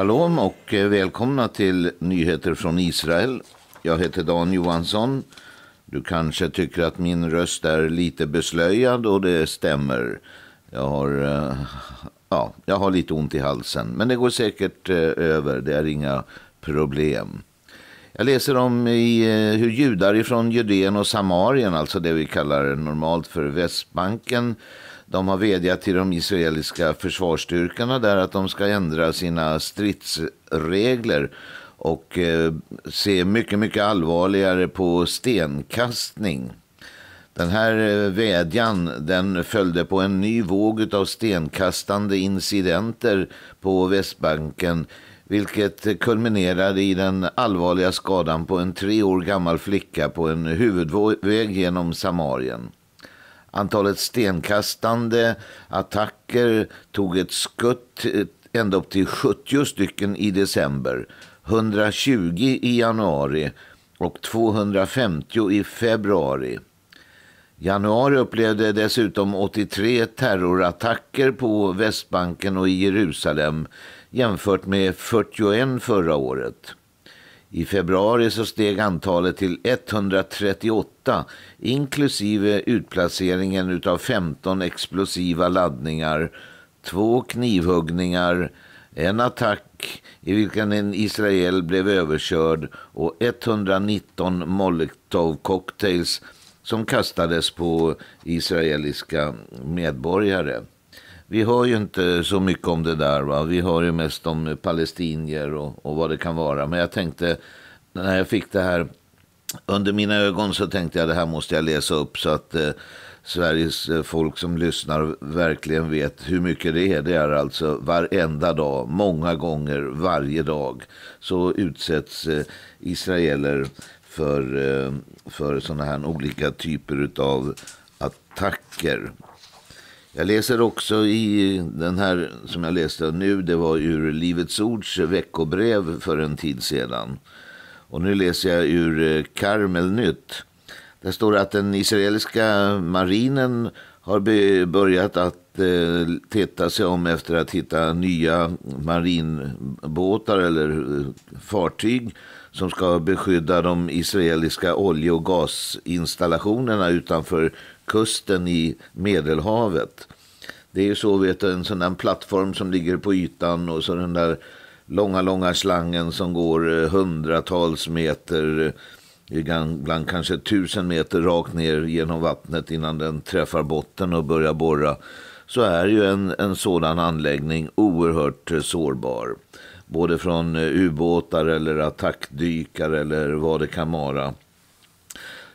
Shalom och eh, välkomna till nyheter från Israel. Jag heter Dan Johansson. Du kanske tycker att min röst är lite beslöjad och det stämmer. Jag har, eh, ja, jag har lite ont i halsen, men det går säkert eh, över. Det är inga problem. Jag läser om i, hur judar från Judeen och Samarien, alltså det vi kallar normalt för Västbanken, de har vädjat till de israeliska försvarsstyrkorna där att de ska ändra sina stridsregler och eh, se mycket, mycket allvarligare på stenkastning. Den här eh, vädjan den följde på en ny våg av stenkastande incidenter på Västbanken vilket kulminerade i den allvarliga skadan på en tre år gammal flicka på en huvudväg genom Samarien. Antalet stenkastande attacker tog ett skutt eh, ända upp till 70 stycken i december, 120 i januari och 250 i februari. Januari upplevde dessutom 83 terrorattacker på Västbanken och i Jerusalem jämfört med 41 förra året. I februari så steg antalet till 138 inklusive utplaceringen av 15 explosiva laddningar, två knivhuggningar, en attack i vilken en israel blev överkörd och 119 molotovcocktails som kastades på israeliska medborgare vi hör ju inte så mycket om det där. Va? Vi hör ju mest om palestinier och, och vad det kan vara. Men jag tänkte, när jag fick det här under mina ögon så tänkte jag det här måste jag läsa upp så att eh, Sveriges eh, folk som lyssnar verkligen vet hur mycket det är. Det är alltså varenda dag, många gånger, varje dag så utsätts eh, israeler för, eh, för sådana här olika typer av attacker. Jag läser också i den här som jag läste nu, det var ur Livets Ords veckobrev för en tid sedan. Och nu läser jag ur eh, Karmelnytt. Där står att den israeliska marinen har börjat att eh, titta sig om efter att hitta nya marinbåtar eller eh, fartyg som ska beskydda de israeliska olje och gasinstallationerna utanför kusten i Medelhavet. Det är ju så, vet du, en sån där plattform som ligger på ytan och så den där långa, långa slangen som går eh, hundratals meter eh, ibland kanske tusen meter rakt ner genom vattnet innan den träffar botten och börjar borra, så är ju en, en sådan anläggning oerhört eh, sårbar. Både från eh, ubåtar eller attackdykar eller vad det kan vara.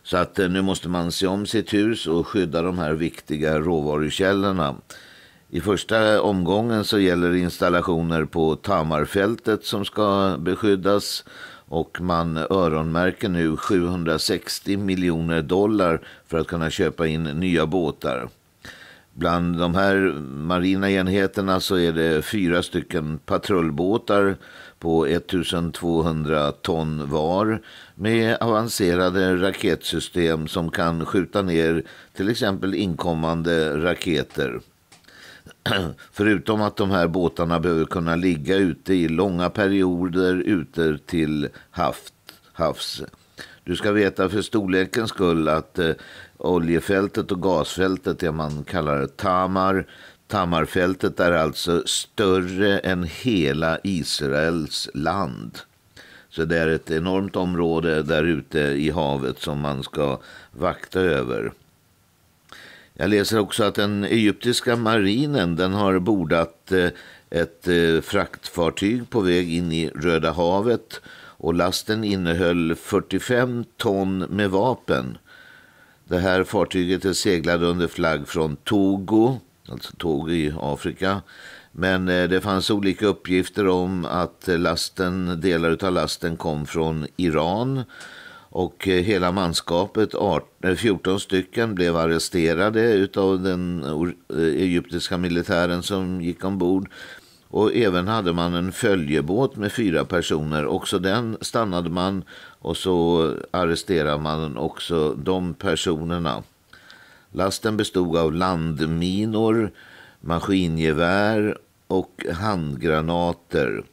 Så att eh, nu måste man se om sitt hus och skydda de här viktiga råvarukällorna. I första omgången så gäller installationer på Tamarfältet som ska beskyddas och man öronmärker nu 760 miljoner dollar för att kunna köpa in nya båtar. Bland de här marina enheterna så är det fyra stycken patrullbåtar på 1200 ton var med avancerade raketsystem som kan skjuta ner till exempel inkommande raketer. Förutom att de här båtarna behöver kunna ligga ute i långa perioder ute till havs. havs. Du ska veta för storlekens skull att eh, oljefältet och gasfältet, det man kallar Tamar, Tamarfältet är alltså större än hela Israels land. Så det är ett enormt område där ute i havet som man ska vakta över. Jag läser också att den egyptiska marinen den har bordat eh, ett eh, fraktfartyg på väg in i Röda havet och lasten innehöll 45 ton med vapen. Det här fartyget är seglat under flagg från Togo, alltså Togo i Afrika. Men eh, det fanns olika uppgifter om att lasten, delar av lasten kom från Iran- och eh, hela manskapet, 14 eh, stycken, blev arresterade utav den eh, egyptiska militären som gick ombord. Och även hade man en följebåt med fyra personer. Också den stannade man och så arresterade man också de personerna. Lasten bestod av landminor, maskingevär och handgranater.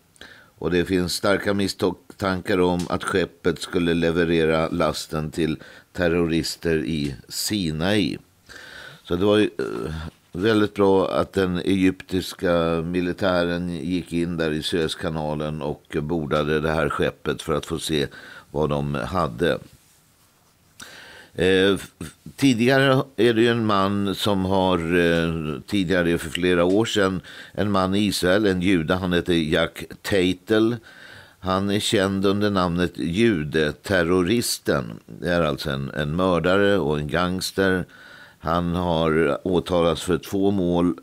Och det finns starka misstag misstankar om att skeppet skulle leverera lasten till terrorister i Sinai. Så det var eh, väldigt bra att den egyptiska militären gick in där i Suezkanalen och bordade det här skeppet för att få se vad de hade. Eh, tidigare är det ju en man som har, eh, tidigare för flera år sedan, en man i Israel, en jude, han heter Jack Teitel. Han är känd under namnet judeterroristen. Det är alltså en, en mördare och en gangster. Han har åtalats för två mål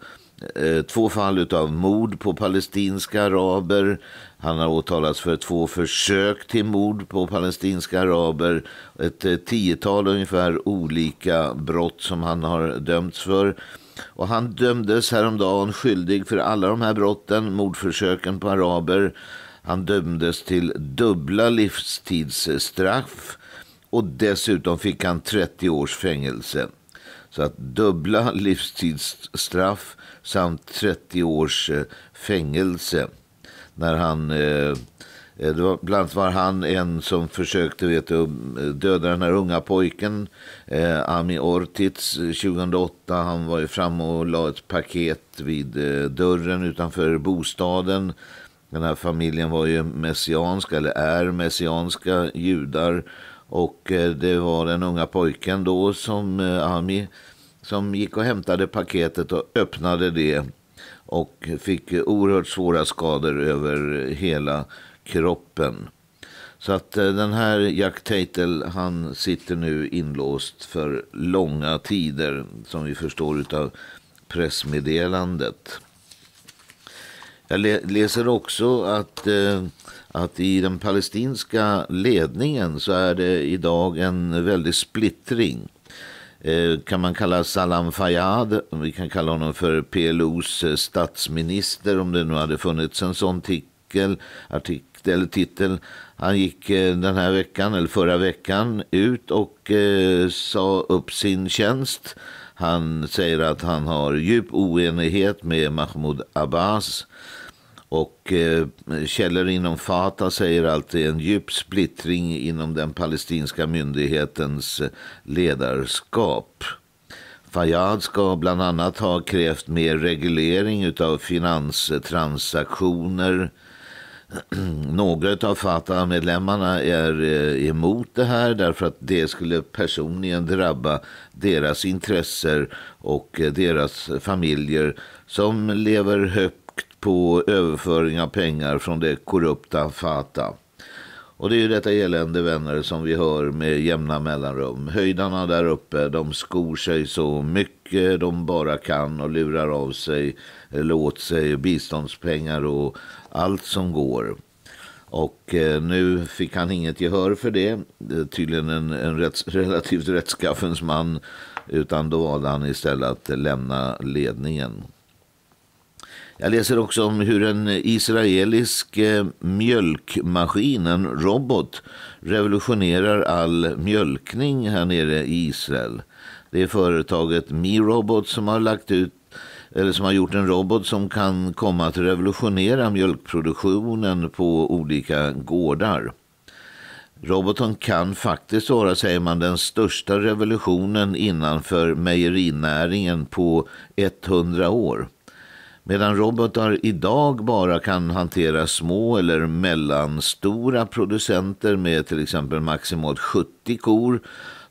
eh, två fall av mord på palestinska araber. Han har åtalats för två försök till mord på palestinska araber. Ett eh, tiotal ungefär olika brott som han har dömts för. Och han dömdes häromdagen skyldig för alla de här brotten, mordförsöken på araber han dömdes till dubbla livstidsstraff och dessutom fick han 30 års fängelse. Så att dubbla livstidsstraff samt 30 års eh, fängelse. När han, eh, eh, det var, bland annat var han en som försökte vet du, um, döda den här unga pojken, Ami Ortiz, 2008. Han var ju framme och la ett paket vid dörren utanför bostaden. Den här familjen var ju messianska, eller är messianska judar. Och eh, det var den unga pojken då, som eh, Ami, som gick och hämtade paketet och öppnade det. Och fick oerhört svåra skador över hela kroppen. Så att eh, den här Jack Tatel, han sitter nu inlåst för långa tider. Som vi förstår utav pressmeddelandet. Jag läser också att, eh, att i den palestinska ledningen så är det idag en väldig splittring. Eh, kan man kalla Salam Fayyad, vi kan kalla honom för PLOs eh, statsminister om det nu hade funnits en sån titel, artikel eller titel. Han gick den här veckan, eller förra veckan, ut och sa upp sin tjänst. Han säger att han har djup oenighet med Mahmoud Abbas och eh, källor inom Fatah säger att det är en djup splittring inom den palestinska myndighetens eh, ledarskap. Fayyad ska bland annat ha krävt mer reglering av finanstransaktioner. Några av Fatah-medlemmarna är eh, emot det här därför att det skulle personligen drabba deras intresser och deras familjer som lever högt på överföring av pengar från det korrupta Fata. Och det är ju detta elände vänner som vi hör med jämna mellanrum. Höjdarna där uppe, de skor sig så mycket de bara kan och lurar av sig, eller åt sig biståndspengar och allt som går. Och eh, nu fick han inget gehör för det, tydligen en, en rätts, relativt rättskaffens man, utan då valde han istället att lämna ledningen. Jag läser också om hur en israelisk eh, mjölkmaskin, en robot, revolutionerar all mjölkning här nere i Israel. Det är företaget mi som har lagt ut eller som har gjort en robot som kan komma att revolutionera mjölkproduktionen på olika gårdar. Roboten kan faktiskt vara, säger man, den största revolutionen innanför mejerinäringen på 100 år. Medan robotar idag bara kan hantera små eller mellanstora producenter med till exempel maximalt 70 kor.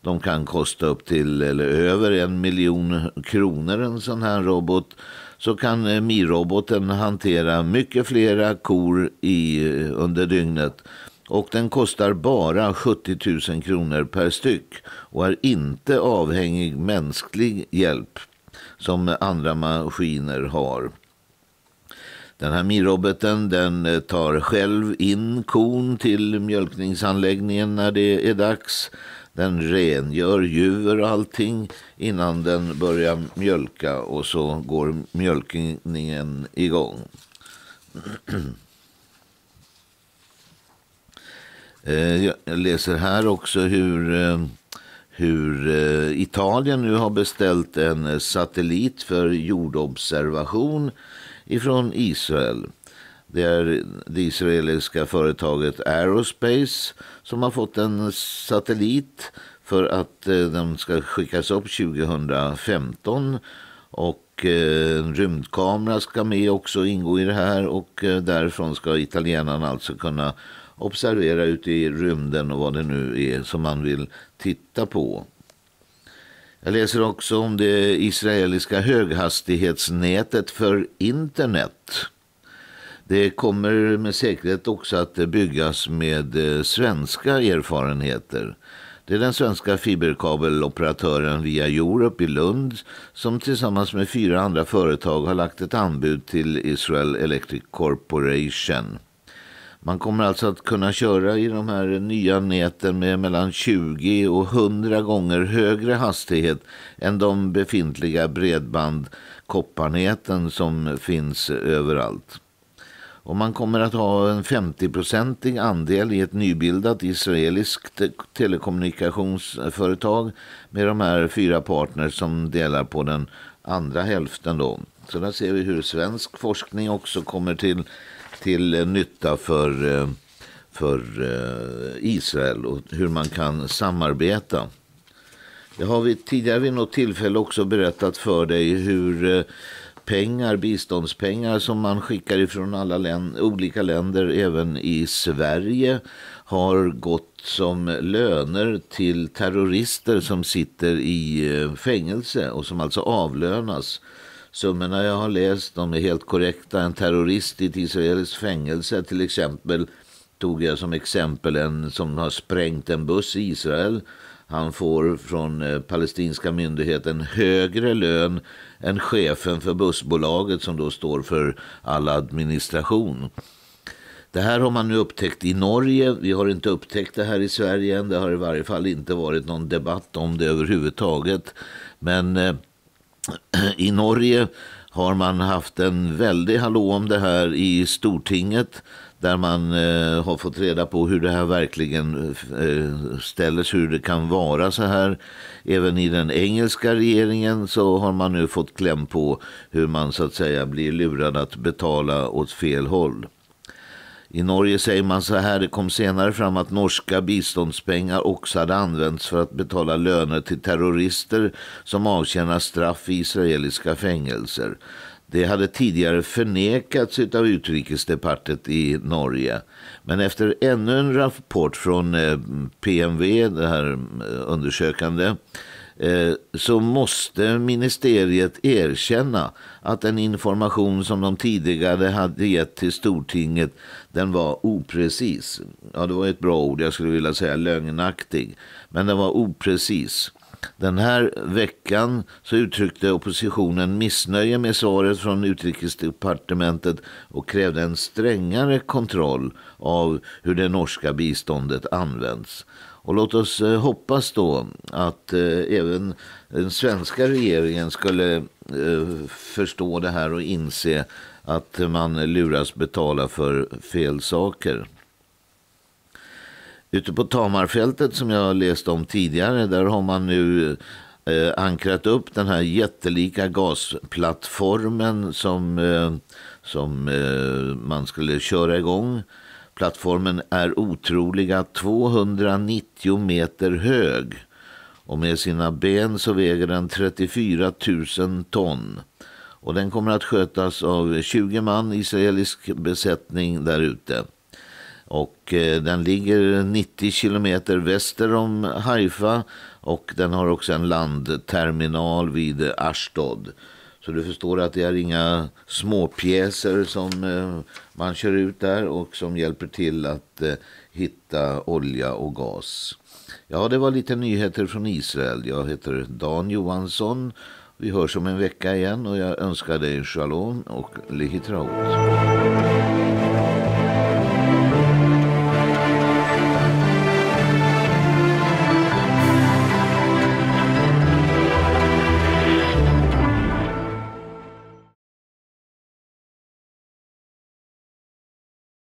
De kan kosta upp till eller över en miljon kronor en sån här robot. Så kan eh, Mi-roboten hantera mycket flera kor i, eh, under dygnet. Och den kostar bara 70 000 kronor per styck och är inte avhängig mänsklig hjälp som andra maskiner har. Den här miroboten den eh, tar själv in kon till mjölkningsanläggningen när det är dags. Den rengör djur och allting innan den börjar mjölka och så går mjölkningen igång. Eh, jag läser här också hur eh, hur eh, Italien nu har beställt en eh, satellit för jordobservation ifrån Israel. Det är det israeliska företaget Aerospace som har fått en satellit för att eh, den ska skickas upp 2015 och en rymdkamera ska med också ingå i det här och därifrån ska italienarna alltså kunna observera ute i rymden och vad det nu är som man vill titta på. Jag läser också om det israeliska höghastighetsnätet för internet. Det kommer med säkerhet också att byggas med eh, svenska erfarenheter. Det är den svenska fiberkabeloperatören Via Europe i Lund som tillsammans med fyra andra företag har lagt ett anbud till Israel Electric Corporation. Man kommer alltså att kunna köra i de här nya näten med mellan 20 och 100 gånger högre hastighet än de befintliga bredband kopparnäten som finns överallt. Och man kommer att ha en 50-procentig andel i ett nybildat israeliskt telekommunikationsföretag med de här fyra partners som delar på den andra hälften. Då. Så där ser vi hur svensk forskning också kommer till till eh, nytta för, eh, för eh, Israel och hur man kan samarbeta. Jag har vid, tidigare vid något tillfälle också berättat för dig hur pengar, biståndspengar som man skickar ifrån alla länder, olika länder, även i Sverige, har gått som löner till terrorister som sitter i fängelse och som alltså avlönas summorna jag har läst, de är helt korrekta. En terrorist i ett israeliskt fängelse till exempel tog jag som exempel en som har sprängt en buss i Israel. Han får från eh, palestinska myndigheten högre lön än chefen för bussbolaget som då står för all administration. Det här har man nu upptäckt i Norge. Vi har inte upptäckt det här i Sverige än. Det har i varje fall inte varit någon debatt om det överhuvudtaget. Men eh, I Norge har man haft en väldig hallå om det här i Stortinget där man eh, har fått reda på hur det här verkligen eh, ställer sig, hur det kan vara så här. Även i den engelska regeringen så har man nu fått kläm på hur man så att säga blir lurad att betala åt fel håll. I Norge säger man så här, det kom senare fram att norska biståndspengar också hade använts för att betala löner till terrorister som avtjänar straff i israeliska fängelser. Det hade tidigare förnekats av utrikesdepartementet i Norge. Men efter ännu en rapport från eh, PMV, det här eh, undersökande, Eh, så måste ministeriet erkänna att den information som de tidigare hade gett till Stortinget den var oprecis. Ja, det var ett bra ord. Jag skulle vilja säga lögnaktig. Men den var oprecis. Den här veckan så uttryckte oppositionen missnöje med svaret från utrikesdepartementet och krävde en strängare kontroll av hur det norska biståndet används. Och låt oss eh, hoppas då att eh, även den svenska regeringen skulle eh, förstå det här och inse att man luras betala för fel saker. Ute på Tamarfältet som jag läste om tidigare, där har man nu eh, ankrat upp den här jättelika gasplattformen som, eh, som eh, man skulle köra igång. Eh, Plattformen är otroliga 290 meter hög och med sina ben så väger den 34 000 ton. Och den kommer att skötas av 20 man israelisk besättning där ute. Och eh, den ligger 90 kilometer väster om Haifa och den har också en landterminal vid Ashdod. Så du förstår att det är inga småpjäser som eh, man kör ut där och som hjälper till att eh, hitta olja och gas. Ja, det var lite nyheter från Israel. Jag heter Dan Johansson. Vi hörs om en vecka igen och jag önskar dig shalom och lihitraot.